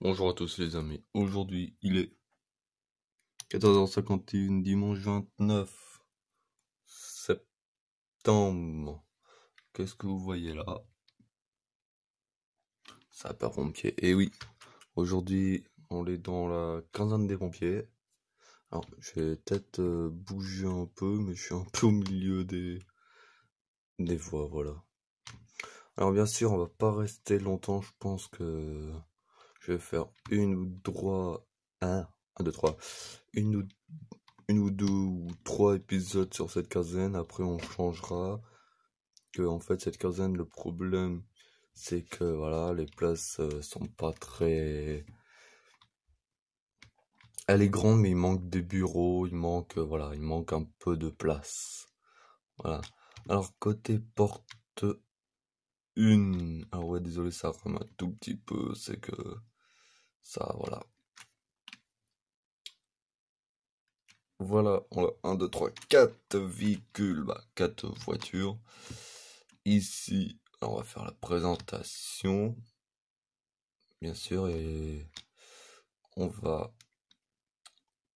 Bonjour à tous les amis, aujourd'hui il est 14h51 dimanche 29 septembre. Qu'est-ce que vous voyez là Ça pas pompier. Et eh oui, aujourd'hui on est dans la quinzaine des pompiers. Alors je vais peut-être euh, bouger un peu, mais je suis un peu au milieu des, des voix, voilà. Alors bien sûr on va pas rester longtemps, je pense que je vais faire une ou trois, un, deux, trois, une ou, une ou deux ou trois épisodes sur cette quinzaine. Après, on changera. Que en fait, cette quinzaine, le problème, c'est que voilà, les places euh, sont pas très. Elle est grande, mais il manque des bureaux, il manque, euh, voilà, il manque un peu de place. Voilà. Alors, côté porte une. Ah ouais, désolé, ça rame un tout petit peu. C'est que ça, voilà. Voilà, on a 1, 2, 3, 4 véhicules, 4 bah, voitures. Ici, on va faire la présentation, bien sûr, et on va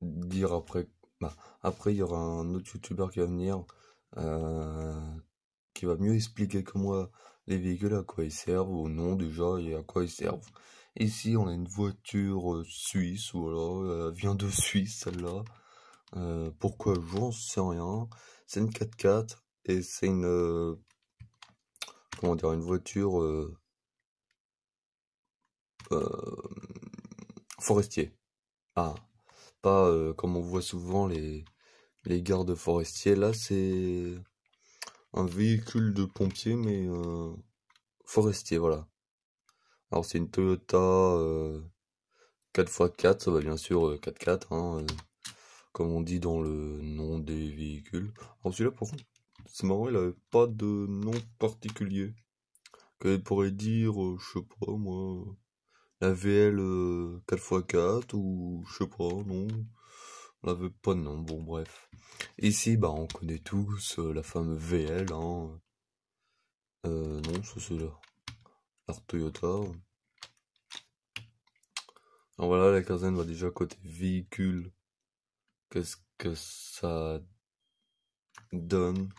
dire après. Bah, après, il y aura un autre youtubeur qui va venir, euh, qui va mieux expliquer que moi les véhicules, à quoi ils servent, ou non déjà, et à quoi ils servent. Ici, on a une voiture euh, suisse, voilà, euh, elle vient de Suisse celle-là. Euh, pourquoi j'en sais rien. C'est une 4x4 et c'est une comment dire une voiture forestier. Ah, pas comme on voit souvent les les gardes forestiers. Là, c'est un véhicule de pompier mais forestier, voilà. Alors c'est une Toyota 4x4, euh, ça va bien sûr 4x4, euh, hein, euh, comme on dit dans le nom des véhicules. Alors celui-là par c'est marrant, il n'avait pas de nom particulier. Qu'elle pourrait dire, je sais pas moi, la VL 4x4 ou je sais pas, non. On n'avait pas de nom, bon bref. Ici, bah on connaît tous la fameuse VL, hein. non, c'est là alors Toyota. Alors voilà, la quinzaine va déjà côté véhicule. Qu'est-ce que ça donne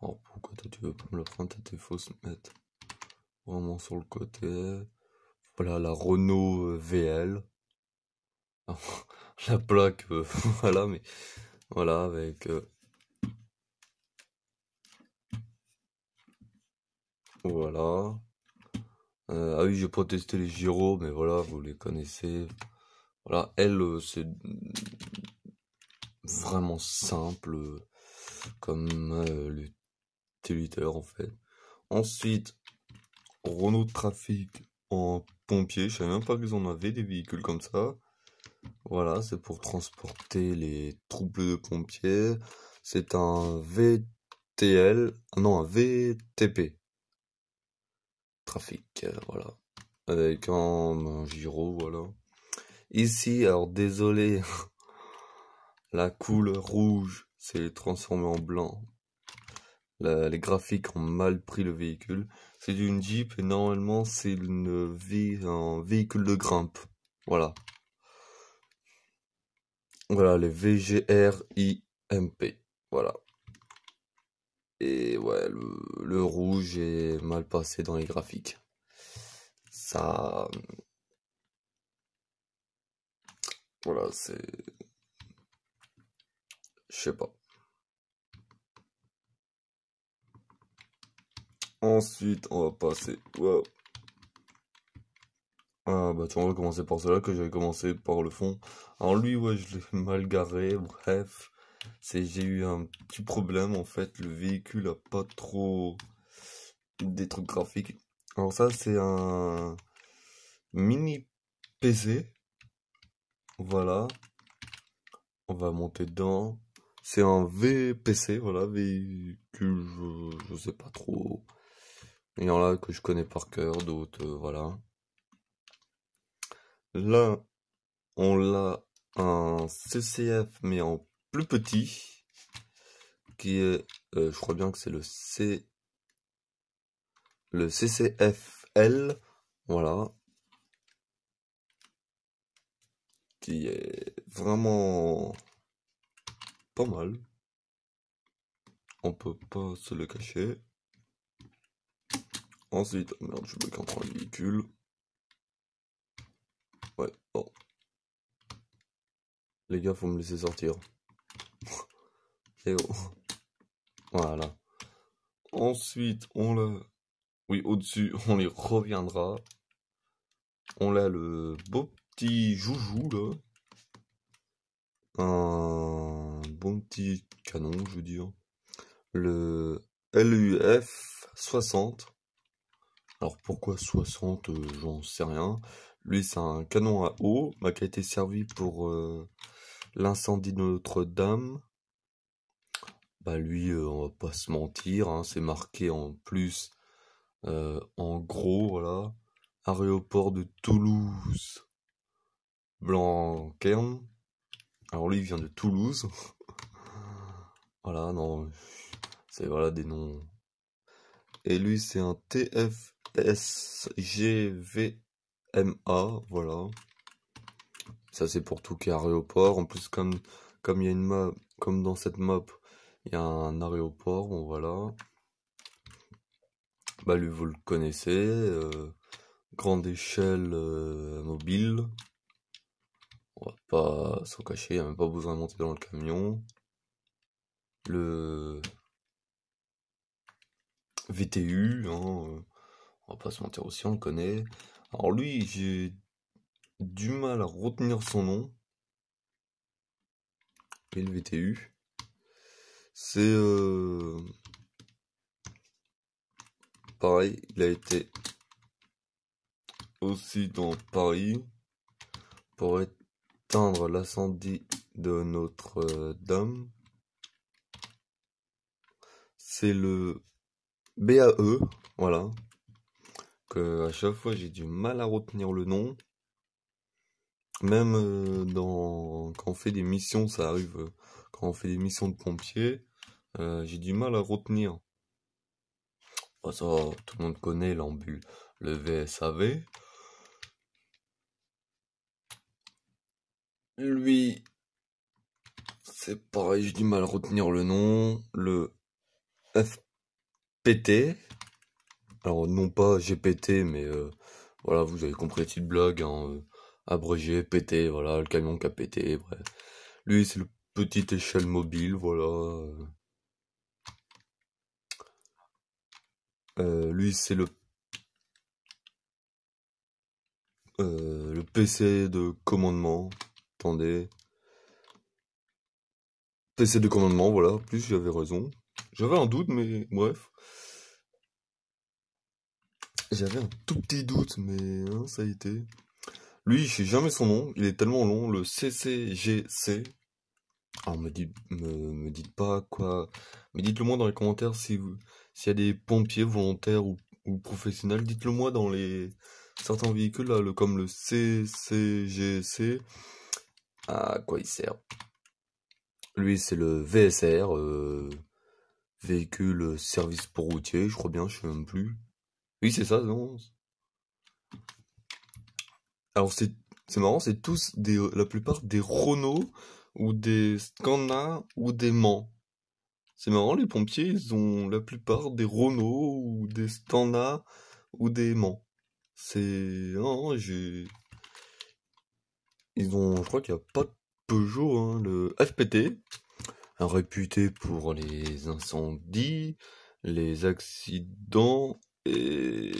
Alors pourquoi toi tu veux pas me le prendre T'as tes fausses mettre vraiment sur le côté. Voilà la Renault euh, VL. la plaque, euh, voilà, mais voilà avec. Euh, voilà. Euh, ah oui, j'ai pas les gyros, mais voilà, vous les connaissez. Voilà, elle, euh, c'est vraiment simple, comme euh, le en fait. Ensuite, Renault Trafic en pompier. Je savais même pas qu'ils en avaient des véhicules comme ça. Voilà, c'est pour transporter les troubles de pompiers. C'est un VTL, non, un VTP trafic. Euh, voilà. Avec un, gyro, voilà. Ici, alors désolé, la couleur rouge s'est transformée en blanc. les graphiques ont mal pris le véhicule. C'est une Jeep et normalement c'est une un véhicule de grimpe. Voilà. Voilà, les VGRIMP. Voilà. Et ouais, le, rouge est mal passé dans les graphiques. Ça. Voilà, c'est. Je sais pas. Ensuite, on va passer. Ah bah tiens, on va commencer par cela que j'avais commencé par le fond. Alors lui, ouais, je l'ai mal garé, bref j'ai eu un petit problème en fait. Le véhicule a pas trop des trucs graphiques. Alors ça c'est un mini PC. Voilà. On va monter dedans. C'est un VPC, voilà, véhicule, je, je sais pas trop. Il y en a que je connais par cœur, d'autres, euh, voilà. Là, on l'a un CCF, mais en petit, qui est, euh, je crois bien que c'est le C, le CCFL, voilà, qui est vraiment pas mal. On peut pas se le cacher. Ensuite, oh merde, je qu'on encore le véhicule. Ouais, bon. Oh. Les gars, faut me laisser sortir. Voilà. Ensuite, on le... Oui, au-dessus, on y reviendra. On a le beau petit joujou, là. Un bon petit canon, je veux dire. Le LUF 60. Alors pourquoi 60, euh, j'en sais rien. Lui, c'est un canon à eau qui a été servi pour euh, l'incendie de Notre-Dame bah, lui, euh, on va pas se mentir, hein, c'est marqué en plus euh, en gros, voilà. Aéroport de Toulouse, Blanquerne. Alors lui, il vient de Toulouse. voilà, non, c'est voilà des noms. Et lui, c'est un TFSGVMA, voilà. Ça, c'est pour tout qui est aéroport. En plus, comme comme il y a une map, comme dans cette map, il y a un aéroport, bon voilà. Bah lui vous le connaissez. Euh, grande échelle euh, mobile. On va pas se cacher, il n'y a même pas besoin de monter dans le camion. Le VTU, hein, euh, on va pas se mentir aussi, on le connaît. Alors lui, j'ai du mal à retenir son nom. Et le VTU. C'est euh, pareil, il a été aussi dans Paris pour éteindre l'incendie de Notre-Dame. C'est le BAE, voilà, que à chaque fois j'ai du mal à retenir le nom. Même euh, quand on fait des missions, ça arrive euh, quand on fait des missions de pompiers, euh, j'ai du mal à retenir. Oh, tout le monde connaît l'ambule. le VSAV. Lui, c'est pareil, j'ai du mal à retenir le nom. Le FPT. Alors, non pas GPT, mais euh, voilà, vous avez compris la petite blague. abrogé hein, euh, abrégé, PT, voilà, le camion qui a pété, bref. Lui, c'est le petit échelle mobile, voilà. Euh, lui, c'est le, euh, le PC de commandement. Attendez. PC de commandement, voilà. Plus j'avais raison. J'avais un doute, mais bref. J'avais un tout petit doute, mais hein, ça a été. Lui, je sais jamais son nom. Il est tellement long. Le CCGC. Alors ah, me, dites, me, dites pas quoi. Mais dites-le moi dans les commentaires si s'il y a des pompiers volontaires ou, professionnels. Dites-le moi dans les certains véhicules là, le, comme le CCGC. Ah, à quoi il sert Lui c'est le VSR, euh, véhicule service pour routier, je crois bien, je sais même plus. Oui c'est ça, non Alors c'est marrant, c'est tous des, la plupart des Renault ou des Scandins ou des Mans. C'est marrant, les pompiers, ils ont la plupart des Renault ou des Standards ou des Mans. C'est. Non, Ils ont. Je crois qu'il n'y a pas de Peugeot, hein, le FPT, réputé pour les incendies, les accidents et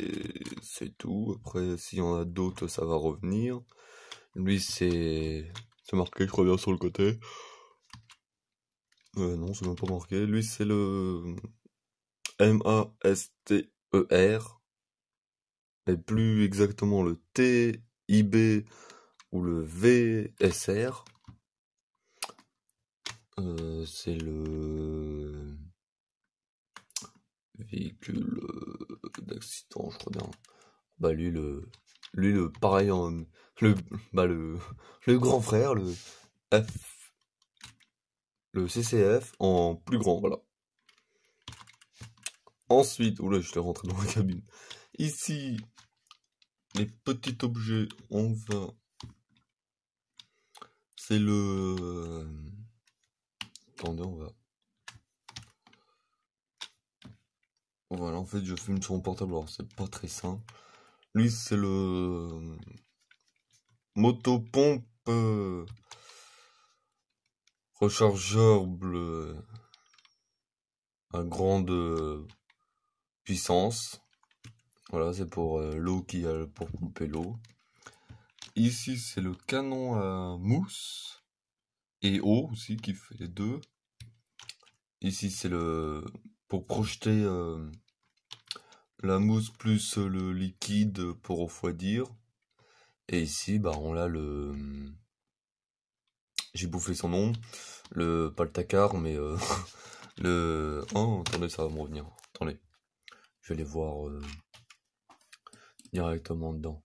c'est tout. Après, s'il y en a d'autres, ça va revenir. Lui, c'est c'est marqué, je crois bien, sur le côté. Euh, non, c'est même pas marqué. Lui, c'est le e M-A-S-T-E-R. Et plus exactement le T-I-B ou le V-S-R. Euh, c'est le véhicule euh, d'accident, je crois bien. Bah lui, le lui, le pareil, le, bah, le, le grand frère, le F, le CCF en plus grand, voilà. Ensuite, oula, je te rentré dans la cabine. Ici, les petits objets, on va. C'est le. Attendez, on va. Voilà, en fait, je filme sur mon portable, alors c'est pas très simple. Lui, c'est le motopompe rechargeur rechargeable euh, à grande euh, puissance. Voilà, c'est pour euh, l'eau qui a pour pomper l'eau. Ici, c'est le canon à mousse et eau aussi qui fait les deux. Ici, c'est le pour projeter la mousse plus le liquide pour refroidir. Et ici, bah, on a le. J'ai bouffé son nom. Le. Pas euh, le mais. le. Oh, attendez, ça va me revenir. Attendez. Je vais aller voir euh, directement dedans.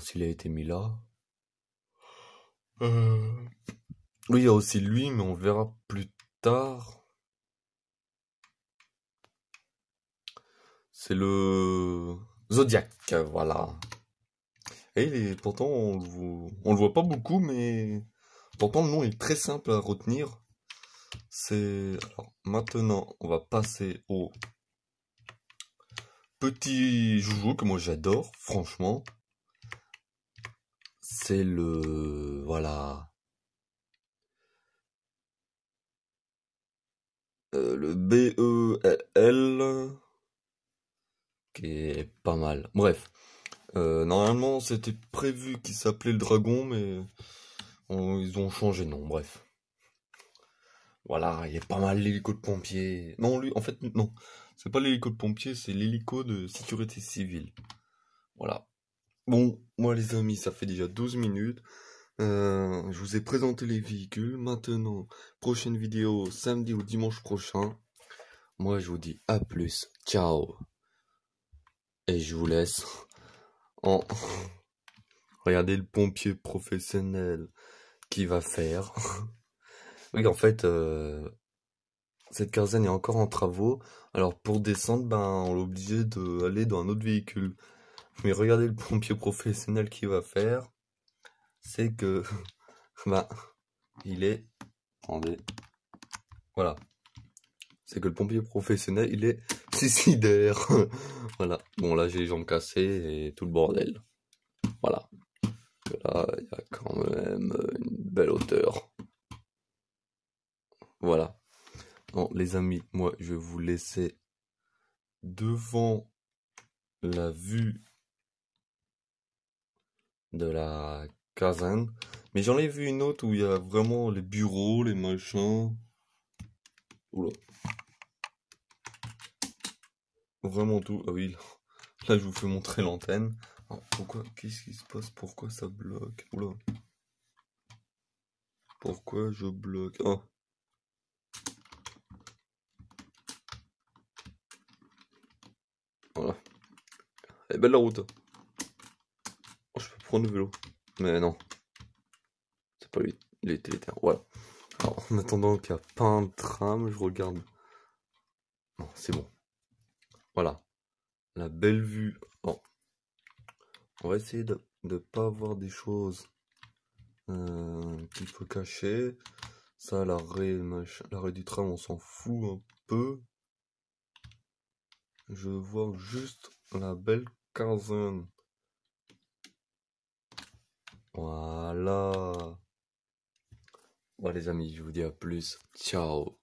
s'il a été mis là. Euh, oui, il y a aussi lui, mais on verra plus tard. C'est le Zodiac, voilà. Et pourtant, on le, voit, le voit pas beaucoup, mais pourtant le nom est très simple à retenir. C'est maintenant, on va passer au petit joujou que moi j'adore, franchement. C'est le voilà. Euh, le B E L qui est pas mal. Bref, euh, normalement c'était prévu qu'il s'appelait le dragon, mais ils ont changé de nom, bref. Voilà, il est pas mal l'hélico de pompiers. Non, lui, en fait, non. C'est pas l'hélico de pompier, c'est l'hélico de sécurité civile. Voilà. Bon, moi les amis, ça fait déjà 12 minutes. Euh, je vous ai présenté les véhicules. Maintenant, prochaine vidéo samedi ou dimanche prochain. Moi, je vous dis à plus. Ciao et je vous laisse en... Regardez le pompier professionnel qui va faire. oui, en fait, euh, cette quinzaine est encore en travaux. Alors pour descendre, ben, on est obligé d'aller dans un autre véhicule. Mais regardez le pompier professionnel qui va faire. C'est que... Ben, il est... Attendez. Voilà. C'est que le pompier professionnel, il est suicidaire. voilà. Bon, là, j'ai les jambes cassées et tout le bordel. Voilà. Là, il y a quand même une belle hauteur. Voilà. Bon, les amis, moi, je vais vous laisser devant la vue de la caserne. Mais j'en ai vu une autre où il y a vraiment les bureaux, les machins. Oula vraiment tout. Ah oui, là je vous fais montrer l'antenne. Pourquoi Qu'est-ce qui se passe Pourquoi ça bloque Oula. Pourquoi je bloque ah, Voilà. Elle est belle la route. Oh, je peux prendre le vélo. Mais non. C'est pas lui, Voilà. Alors, en attendant qu'il n'y a pas un tram, je regarde. Non, c'est bon. Voilà. La belle vue. On va essayer de ne pas voir des choses un petit peu cachées. Ça, l'arrêt du train on s'en fout un peu. Je vois juste la belle quinzaine. Voilà. Bon les amis, je vous dis à plus. Ciao.